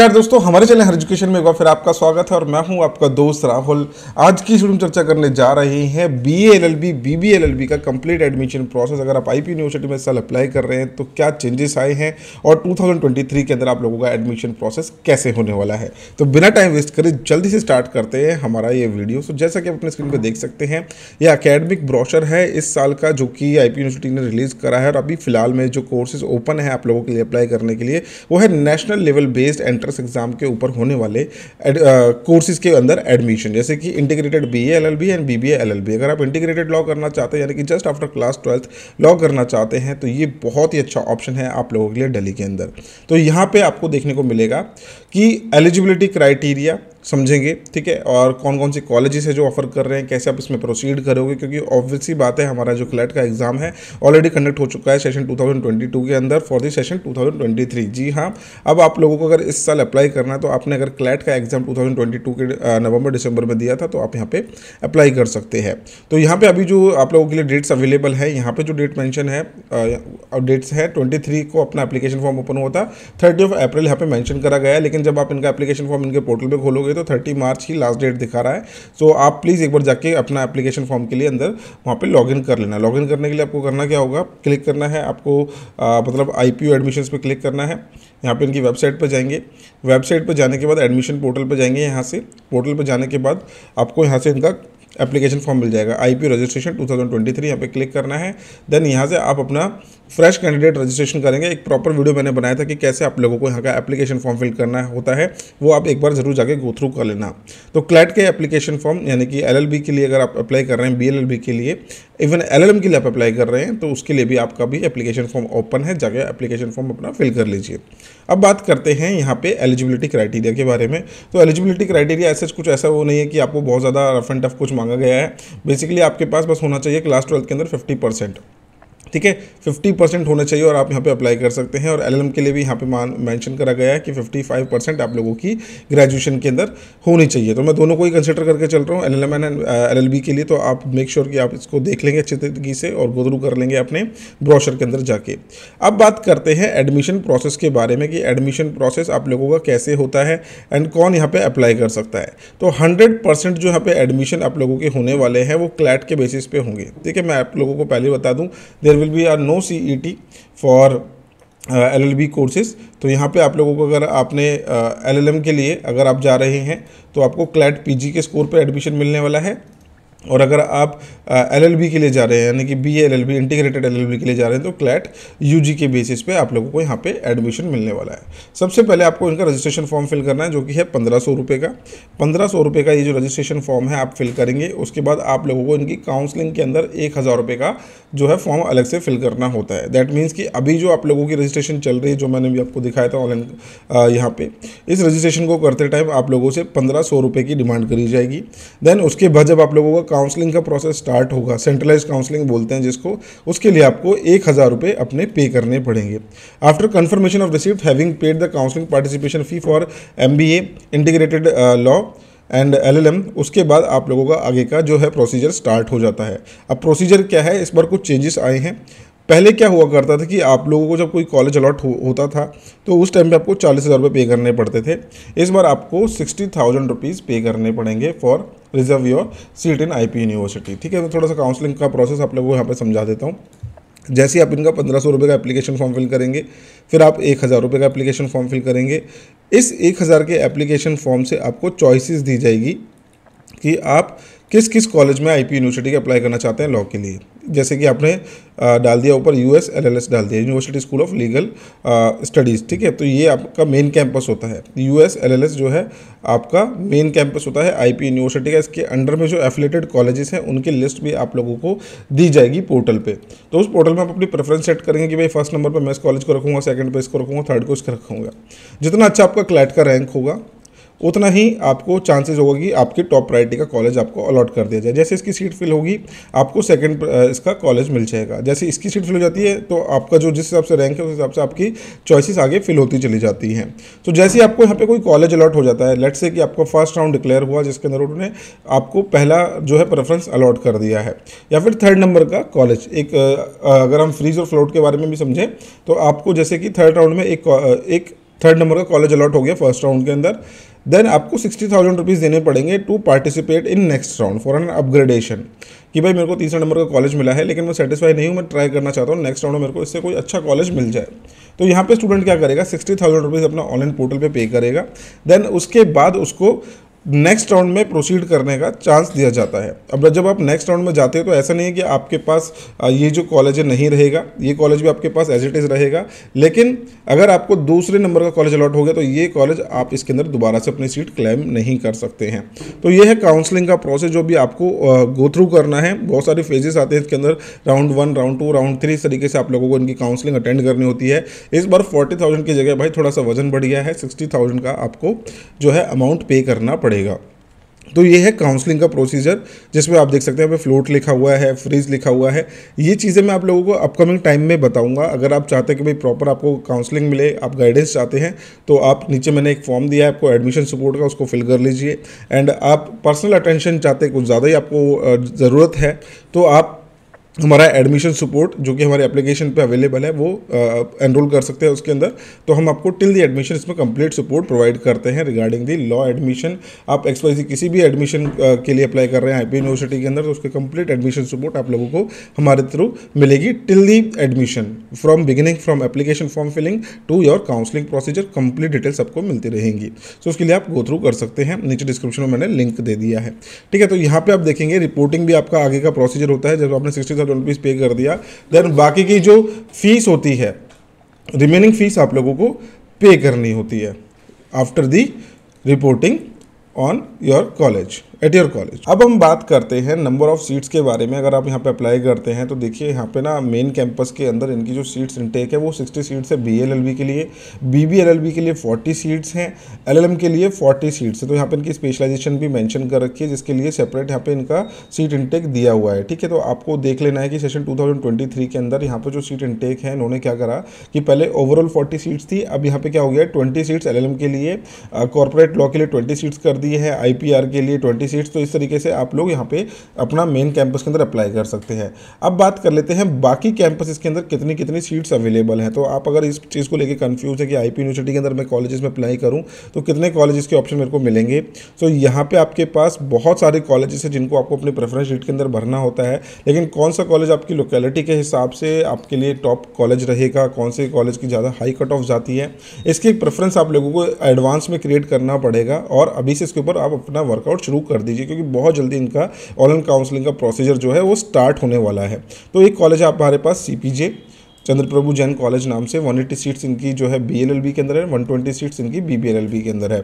खैर दोस्तों हमारे चैनल हर एजुकेशन में एक बार फिर आपका स्वागत है और मैं हूं आपका दोस्त राहुल आज की में चर्चा करने जा रहे हैं B L L B B B L L B का कंप्लीट एडमिशन प्रोसेस अगर आप आई पी यूनिवर्सिटी में साल अप्लाई कर रहे हैं तो क्या चेंजेस आए हैं और 2023 के अंदर आप लोगों का एडमिशन प्रोसेस कैसे होने वाला है तो बिना टाइम वेस्ट करे जल्दी से स्टार्ट करते हैं हमारा ये वीडियो सो जैसा कि आप अपने स्क्रीन पर देख सकते हैं ये अकेडमिक ब्रॉशर है इस साल का जो कि आई पी यूनिवर्सिटी ने रिलीज़ करा है और अभी फिलहाल में जो कोर्सेज ओपन है आप लोगों के लिए अप्लाई करने के लिए वो है national level based entrance entrance exam के ऊपर होने वाले कोर्सेज uh, के अंदर एडमिशन जैसे कि integrated B L L B and B B L L B अगर आप इंटीग्रेटेड लॉ करना चाहते हैं यानी कि just after class twelfth law करना चाहते हैं तो ये बहुत ही अच्छा ऑप्शन है आप लोगों के लिए डेली के अंदर तो यहाँ पर आपको देखने को मिलेगा कि एलिजिबिलिटी क्राइटेरिया समझेंगे ठीक है और कौन कौन से कॉलेजेस है जो ऑफर कर रहे हैं कैसे आप इसमें प्रोसीड करोगे क्योंकि ऑब्वियसली बात है हमारा जो क्लैट का एग्जाम है ऑलरेडी कंडक्ट हो चुका है सेशन 2022 के अंदर फॉर द सेशन 2023 जी हाँ अब आप लोगों को अगर इस साल अप्लाई करना है तो आपने अगर क्लैट का एग्जाम टू के नवंबर दिसंबर में दिया था तो आप यहाँ पर अप्लाई कर सकते हैं तो यहाँ पर अभी जो आप लोगों के लिए डेट्स अवेलेबल है यहाँ पर जो डेट मैंशन है डेट्स है ट्वेंटी को अपना अपलीकेशन फॉर्म ओपन हुआ था थर्टी ऑफ अप्रैल यहाँ पे मैंशन करा गया लेकिन जब आप इनका अपलीकेशन फॉर्म इनके पोर्टल पर खोलोगे हुए तो थर्टी मार्च की लास्ट डेट दिखा रहा है सो so, आप प्लीज़ एक बार जाके अपना एप्लीकेशन फॉर्म के लिए अंदर वहाँ पर लॉगिन कर लेना लॉगिन करने के लिए आपको करना क्या होगा क्लिक करना है आपको आ, मतलब आई पी एडमिशन पर क्लिक करना है यहाँ पे इनकी वेबसाइट पर जाएंगे वेबसाइट पर जाने के बाद एडमिशन पोर्टल पर जाएंगे यहाँ से पोर्टल पर जाने के बाद आपको यहाँ से इनका एप्लीकेशन फॉर्म मिल जाएगा आईपी रजिस्ट्रेशन 2023 यहां पे क्लिक करना है देन यहां से आप अपना फ्रेश कैंडिडेट रजिस्ट्रेशन करेंगे एक प्रॉपर वीडियो मैंने बनाया था कि कैसे आप लोगों को यहाँ का एप्लीकेशन फॉर्म फिल करना होता है वो आप एक बार जरूर जाके गो थ्रू कर लेना तो क्लैट के एप्लीकेशन फॉर्म यानी कि एल के लिए अगर आप अप्लाई कर रहे हैं बी के लिए इवन एल के लिए आप अप्लाई कर रहे हैं तो उसके लिए भी आपका भी एप्लीकेशन फॉर्म ओपन है जाके एप्लीकेशन फॉर्म अपना फिल कर लीजिए अब बात करते हैं यहाँ पे एलिजिबिलिटी क्राइटेरिया के बारे में तो एलिजिबिलिटी क्राइटेरिया ऐसे कुछ ऐसा वो नहीं है कि आपको बहुत ज़्यादा रफ एंड टफ कुछ मांगा गया है बेसिकली आपके पास बस होना चाहिए क्लास ट्वेल्थ के अंदर फिफ्टी परसेंट ठीक है 50 परसेंट होना चाहिए और आप यहाँ पे अप्लाई कर सकते हैं और एलएलएम के लिए भी यहाँ पे मान मेंशन करा गया है कि 55 परसेंट आप लोगों की ग्रेजुएशन के अंदर होनी चाहिए तो मैं दोनों को ही कंसिडर करके चल रहा हूँ L L M and L के लिए तो आप मेक श्योर sure कि आप इसको देख लेंगे अच्छे तरीके से और गोदरू कर लेंगे अपने ब्रॉशर के अंदर जाके अब बात करते हैं एडमिशन प्रोसेस के बारे में कि एडमिशन प्रोसेस आप लोगों का कैसे होता है एंड कौन यहाँ पर अप्लाई कर सकता है तो हंड्रेड जो यहाँ पर एडमिशन आप लोगों के होने वाले हैं वो क्लैट के बेसिस पे होंगे ठीक है मैं आप लोगों को पहले बता दूँ there will be a no CET for L L B courses तो यहाँ पे आप लोगों को अगर आपने एल uh, एम के लिए अगर आप जा रहे हैं तो आपको क्लैट जी के स्कोर पे एडमिशन मिलने वाला है और अगर आप एलएलबी के लिए जा रहे हैं यानी कि बी एलएलबी इंटीग्रेटेड एलएलबी के लिए जा रहे हैं तो क्लैट यूजी के बेसिस पे आप लोगों को यहाँ पे एडमिशन मिलने वाला है सबसे पहले आपको इनका रजिस्ट्रेशन फॉर्म फिल करना है जो कि है पंद्रह सौ रुपये का पंद्रह सौ रुपये का ये जो रजिस्ट्रेशन फॉर्म है आप फिल करेंगे उसके बाद आप लोगों को इनकी काउंसलिंग के अंदर एक हज़ार रुपये का जो है फॉर्म अलग से फिल करना होता है दैट मीन्स कि अभी जो आप लोगों की रजिस्ट्रेशन चल रही है जो मैंने भी आपको दिखाया था ऑनलाइन यहाँ पर इस रजिस्ट्रेशन को करते टाइम आप लोगों से पंद्रह सौ रुपये की डिमांड करी जाएगी देन उसके बाद जब आप लोगों का काउंसलिंग का प्रोसेस स्टार्ट होगा सेंट्रलाइज काउंसलिंग बोलते हैं जिसको उसके लिए आपको एक हज़ार रुपये अपने पे करने पड़ेंगे after confirmation of receipt having paid the counselling participation fee for M integrated law and L L M उसके बाद आप लोगों का आगे का जो है प्रोसीजर स्टार्ट हो जाता है अब प्रोसीजर क्या है इस बार कुछ चेंजेस आए हैं पहले क्या हुआ करता था कि आप लोगों को जब कोई कॉलेज अलॉट हो, होता था तो उस टाइम पे आपको चालीस हज़ार रुपये पे करने पड़ते थे इस बार आपको सिक्सटी थाउजेंड रुपीज़ पे करने पड़ेंगे for reserve your seat in I university ठीक है मैं तो थोड़ा सा काउंसलिंग का प्रोसेस आप लोगों को यहाँ पर समझा देता हूँ जैसे ही आप इनका पंद्रह सौ रुपये का एप्लीकेशन फॉर्म फिल करेंगे फिर आप एक हज़ार रुपये का एप्लीकेशन फॉर्म फिल करेंगे इस एक हज़ार के एप्लीकेशन फॉर्म से आपको चॉइसेस दी जाएगी कि आप किस किस कॉलेज में आईपी यूनिवर्सिटी के अप्लाई करना चाहते हैं लॉ के लिए जैसे कि आपने डाल दिया ऊपर U S L L S डाल दिया university school of legal studies ठीक है तो ये आपका मेन कैंपस होता है U S L L S जो है आपका मेन कैंपस होता है आई पी यूनिवर्सिटी का इसके अंडर में जो एफिलेटेड कॉलेजेस हैं उनकी लिस्ट भी आप लोगों को दी जाएगी पोर्टल पे तो उस पोर्टल में आप अपनी प्रेफरेंस सेट करेंगे कि भाई फर्स्ट नंबर पर मैं इस कॉलेज को रखूँगा सेकंड पर इसको रखूँगा थर्ड को इसको रखूँगा जितना अच्छा आपका क्लैट का रैंक होगा उतना ही आपको चांसेस होगा कि आपके टॉप प्रायोरिटी का कॉलेज आपको अलॉट कर दिया जाए जैसे इसकी सीट फिल होगी आपको सेकंड इसका कॉलेज मिल जाएगा जैसे इसकी सीट फिल हो जाती है तो आपका जो जिस हिसाब से रैंक है उस हिसाब से आपकी चॉइसिस आगे फिल होती चली जाती हैं तो जैसे ही आपको यहाँ पर कोई कॉलेज अलॉट हो जाता है लेट से कि आपका फर्स्ट राउंड डिक्लेयर हुआ जिसके अंदर उन्होंने आपको पहला जो है प्रेफरेंस अलॉट कर दिया है या फिर थर्ड नंबर का कॉलेज एक अगर हम फ्रीज और फ्लोट के बारे में भी समझें तो आपको जैसे कि थर्ड राउंड में एक एक थर्ड नंबर का कॉलेज अलॉट हो गया फर्स्ट राउंड के अंदर देन आपको सिक्सटी थाउजेंड रुपीज़ देने पड़ेंगे to participate in next round for an upgradation कि भाई मेरे को तीसरा नंबर का कॉलेज मिला है लेकिन मैं सेटिसफाई नहीं हूँ मैं ट्राई करना चाहता हूँ नेक्स्ट राउंड में मेरे को इससे कोई अच्छा कॉलेज मिल जाए तो यहाँ पे स्टूडेंट क्या करेगा सिक्सटी थाउजेंड रुपीज़ अपना ऑनलाइन पोर्टल पे पे करेगा देन उसके बाद उसको नेक्स्ट राउंड में प्रोसीड करने का चांस दिया जाता है अब जब आप नेक्स्ट राउंड में जाते हो तो ऐसा नहीं है कि आपके पास ये जो कॉलेज है नहीं रहेगा ये कॉलेज भी आपके पास एज इट इज़ रहेगा लेकिन अगर आपको दूसरे नंबर का कॉलेज अलॉट हो गया तो ये कॉलेज आप इसके अंदर दोबारा से अपनी सीट क्लेम नहीं कर सकते हैं तो ये है काउंसलिंग का प्रोसेस जो भी आपको गो थ्रू करना है बहुत सारे फेजेस आते हैं इसके अंदर round one round two round three इस तरीके से आप लोगों को इनकी काउंसलिंग अटेंड करनी होती है इस बार फोर्टी थाउजेंड की जगह भाई थोड़ा सा वजन बढ़ गया है सिक्सटी थाउजेंड का आपको जो है अमाउंट पे करना पड़ेगा पड़ेगा तो ये है काउंसलिंग का प्रोसीजर जिसमें आप देख सकते हैं फ्लोट लिखा हुआ है फ्रिज लिखा हुआ है ये चीज़ें मैं आप लोगों को अपकमिंग टाइम में बताऊंगा अगर आप चाहते हैं कि भाई प्रॉपर आपको काउंसलिंग मिले आप गाइडेंस चाहते हैं तो आप नीचे मैंने एक फॉर्म दिया है आपको एडमिशन सपोर्ट का उसको फिल कर लीजिए एंड आप पर्सनल अटेंशन चाहते हैं कुछ ज़्यादा ही आपको ज़रूरत है तो आप हमारा एडमिशन सपोर्ट जो कि हमारे एप्लीकेशन पे अवेलेबल है वो एनरोल कर सकते हैं उसके अंदर तो हम आपको टिल द एडमिशन इसमें कंप्लीट सपोर्ट प्रोवाइड करते हैं रिगार्डिंग दी लॉ एडमिशन आप एक्स वाई किसी भी एडमिशन के लिए अप्लाई कर रहे हैं आई यूनिवर्सिटी के अंदर तो उसके कंप्लीट एडमिशन सपोर्ट आप लोगों को हमारे थ्रू मिलेगी till the admission from beginning from application form filling to your counselling procedure complete details आपको मिलती रहेंगी सो so उसके लिए आप गो थ्रू कर सकते हैं नीचे डिस्क्रिप्शन में मैंने लिंक दे दिया है ठीक है तो यहाँ पर आप देखेंगे रिपोर्टिंग भी आपका आगे का प्रोसीजर होता है जब आपने सिक्सटी का ट्वेंटी पे कर दिया देन बाकी की जो फीस होती है रिमेनिंग फीस आप लोगों को पे करनी होती है after the reporting on your college at your college अब हम बात करते हैं नंबर ऑफ सीट्स के बारे में अगर आप यहाँ पे अप्लाई करते हैं तो देखिए यहाँ पे ना मेन कैंपस के अंदर इनकी जो सीट्स इनटेक है वो 60 सीट्स है बी के लिए बी के लिए 40 सीट्स हैं एल के लिए 40 सीट्स है तो यहाँ पे इनकी स्पेशलाइजेशन भी मैंशन कर रखी है जिसके लिए सेपरेट यहाँ पे इनका सीट इनटेक दिया हुआ है ठीक है तो आपको देख लेना है कि सेशन टू के अंदर यहाँ पर जो सीट इनटेक है इन्होंने क्या करा कि पहले ओवरऑल फोर्टी सीट्स थी अब यहाँ पर क्या हो गया ट्वेंटी सीट्स एल के लिए कॉरपोरेट लॉ के लिए ट्वेंटी सीट्स कर दिए हैं आई के लिए ट्वेंटी सीट्स तो इस तरीके से आप लोग यहाँ पे अपना मेन कैंपस के अंदर अप्लाई कर सकते हैं अब बात कर लेते हैं बाकी कैंपस के अंदर कितनी कितनी सीट्स अवेलेबल हैं तो आप अगर इस चीज़ को लेकर कन्फ्यूज है कि आई यूनिवर्सिटी के अंदर मैं कॉलेजेस में अप्लाई करूँ तो कितने कॉलेजेस के ऑप्शन मेरे को मिलेंगे तो यहाँ पर आपके पास बहुत सारे कॉलेजेस हैं जिनको आपको अपनी प्रेफरेंस शीट के अंदर भरना होता है लेकिन कौन सा कॉलेज आपकी लोकेलिटी के हिसाब से आपके लिए टॉप कॉलेज रहेगा कौन से कॉलेज की ज़्यादा हाई कट ऑफ जाती है इसकी एक प्रेफरेंस आप लोगों को एडवांस में क्रिएट करना पड़ेगा और अभी से इसके ऊपर आप अपना वर्कआउट शुरू कर कर दीजिए क्योंकि बहुत जल्दी इनका ऑनलाइन काउंसलिंग का प्रोसीजर जो है वो स्टार्ट होने वाला है तो एक कॉलेज है हमारे पास सी चंद्रप्रभु जैन कॉलेज नाम से 180 सीट्स इनकी जो है बीएलएलबी के अंदर है 120 सीट्स इनकी बीबीएलएलबी के अंदर है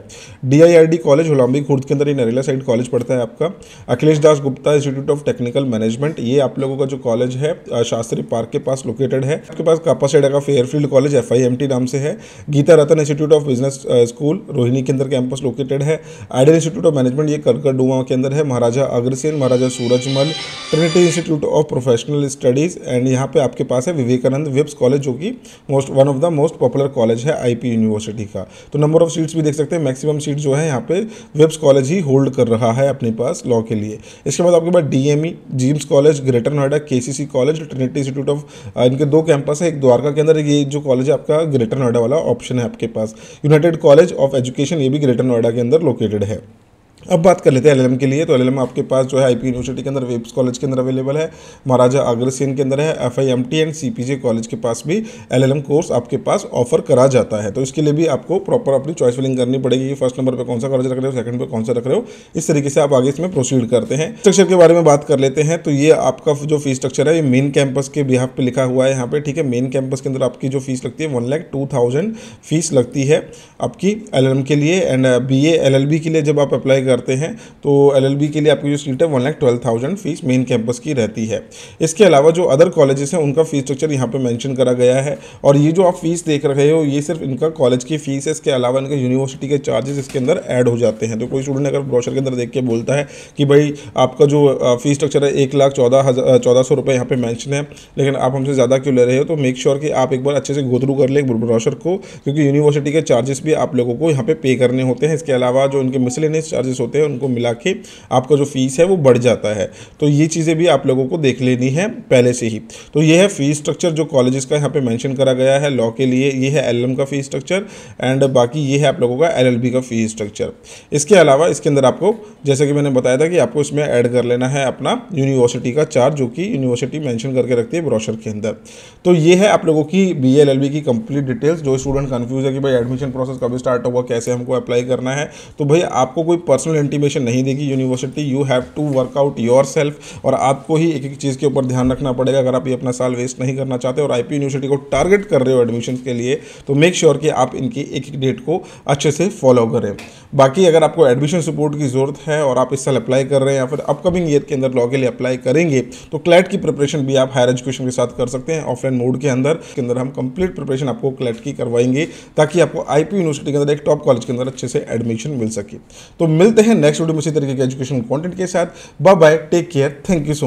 डीआईआईडी कॉलेज होलाम्बी खुर्द के अंदर ये नरेला साइड कॉलेज पढ़ता है आपका Akhilesh Das Gupta Institute of Technical Management ये आप लोगों का जो कॉलेज है शास्त्री पार्क के पास लोकेटेड है आपके पास कापासेडा का फेयरफील्ड कॉलेज एफ नाम से है Geeta Ratan Institute of Business School Rohini के अंदर कैंपस लोकेटेड है आइडल इंस्टीट्यूट ऑफ मैनेजमेंट ये करकरडुमा के अंदर है Maharaja Agrasen Maharaja Surajmal Trinity Institute of Professional Studies and यहाँ पे आपके पास है विवेकानंद विप्स कॉलेज जो कि most one of the most popular college है आईपी यूनिवर्सिटी का तो नंबर ऑफ सीट्स भी देख सकते हैं मैक्सिमम सीट जो है यहाँ पे विप्स कॉलेज ही होल्ड कर रहा है अपने पास लॉ के लिए इसके बाद आपके पास DME GIMS college Greater Noida के कॉलेज ट्रिनिटी इंस्टीट्यूट ऑफ इनके दो कैंपस है एक द्वारका के अंदर ये जो कॉलेज है आपका ग्रेटर नोएडा वाला ऑप्शन है आपके पास यूनाइटेड कॉलेज ऑफ एजुकेशन ये भी ग्रेटर नोएडा के अंदर लोकेटेड है अब बात कर लेते हैं एल के लिए तो एल आपके पास जो है आईपी यूनिवर्सिटी के अंदर वेब्स कॉलेज के अंदर अवेलेबल है महाराजा अग्रसेन के अंदर है एफ एंड सी कॉलेज के पास भी एल कोर्स आपके पास ऑफर करा जाता है तो इसके लिए भी आपको प्रॉपर अपनी चॉइस फिलिंग करनी पड़ेगी फर्स्ट नंबर पर कौन सा कॉलेज रख रहे हो सेकंड पर कौन सा रख रहे हो इस तरीके से आप आगे इसमें प्रोसीड करते हैं स्ट्रक्चर के बारे में बात कर लेते हैं तो ये आपका जो फीस स्ट्रक्चर है ये मेन कैंपस के बिहाफ पर लिखा हुआ है यहाँ पर ठीक है मेन कैंपस के अंदर आपकी जो फीस लगती है one lakh two thousand fees लगती है आपकी एल के लिए एंड बी ए के लिए जब आप अप्लाई कर करते हैं तो एलएलबी के लिए आपकी जो सीट है one lakh twelve thousand fees main campus की रहती है इसके अलावा जो अदर कॉलेजेस हैं उनका फीस स्ट्रक्चर यहाँ पे मेंशन करा गया है और ये जो आप फीस देख रहे हो ये सिर्फ इनका कॉलेज की फीस है इसके अलावा इनका यूनिवर्सिटी के चार्जेस इसके अंदर ऐड हो जाते हैं तो कोई स्टूडेंट अगर ब्रोशर के अंदर देख के बोलता है कि भाई आपका जो फीस स्ट्रक्चर है एक लाख चौदह हज़ार चौदह सौ रुपये यहाँ पर मैंशन है लेकिन आप हमसे ज़्यादा क्यों ले रहे हो तो मेक श्योर कि आप एक बार अच्छे से गो कर ले ब्रोशर को क्योंकि यूनिवर्सिटी के चार्जेस भी आप लोगों को यहाँ पे पे करने होते हैं इसके अलावा जो इनके मिसलेनियस चार्जेस होते हैं उनको मिला के आपका जो फीस है वो बढ़ जाता है तो ये चीज़ें भी आप लोगों को देख लेनी है पहले से ही तो ये है फीस स्ट्रक्चर जो कॉलेजेस का यहाँ पे मेंशन करा गया है लॉ के लिए ये है एल का फीस स्ट्रक्चर एंड बाकी ये है आप लोगों का एल का फीस स्ट्रक्चर इसके अलावा इसके अंदर आपको जैसे कि मैंने बताया था कि आपको इसमें ऐड कर लेना है अपना यूनिवर्सिटी का चार्ज जो कि यूनिवर्सिटी मैंशन करके रखती है ब्रोशर के अंदर तो ये है आप लोगों की बी एल की कंप्लीट डिटेल्स जो स्टूडेंट कन्फ्यूज है कि भाई एडमिशन प्रोसेस कब स्टार्ट होगा कैसे हमको अप्लाई करना है तो भाई आपको कोई पर्सनल पर्सनल इंटीमेशन नहीं देगी university you have to work out yourself और आपको ही एक एक चीज़ के ऊपर ध्यान रखना पड़ेगा अगर आप ये अपना साल वेस्ट नहीं करना चाहते और आई यूनिवर्सिटी को टारगेट कर रहे हो एडमिशन के लिए तो मेक श्योर sure कि आप इनकी एक एक डेट को अच्छे से फॉलो करें बाकी अगर आपको एडमिशन सपोर्ट की ज़रूरत है और आप इस साल अप्लाई कर रहे हैं या फिर अपकमिंग ईयर के अंदर लॉ के लिए अप्लाई करेंगे तो क्लैट की प्रिपरेशन भी आप हायर एजुकेशन के साथ कर सकते हैं ऑफलाइन मोड के अंदर के अंदर हम कंप्लीट प्रिपरेशन आपको क्लैट की करवाएंगे ताकि आपको आईपी यूनिवर्सिटी के अंदर एक टॉप कॉलेज के अंदर अच्छे से एडमिशन मिल सके तो मिलते हैं हैं नेक्स्ट वीडियो में इसी तरीके के एजुकेशन कंटेंट के साथ bye bye take care thank you so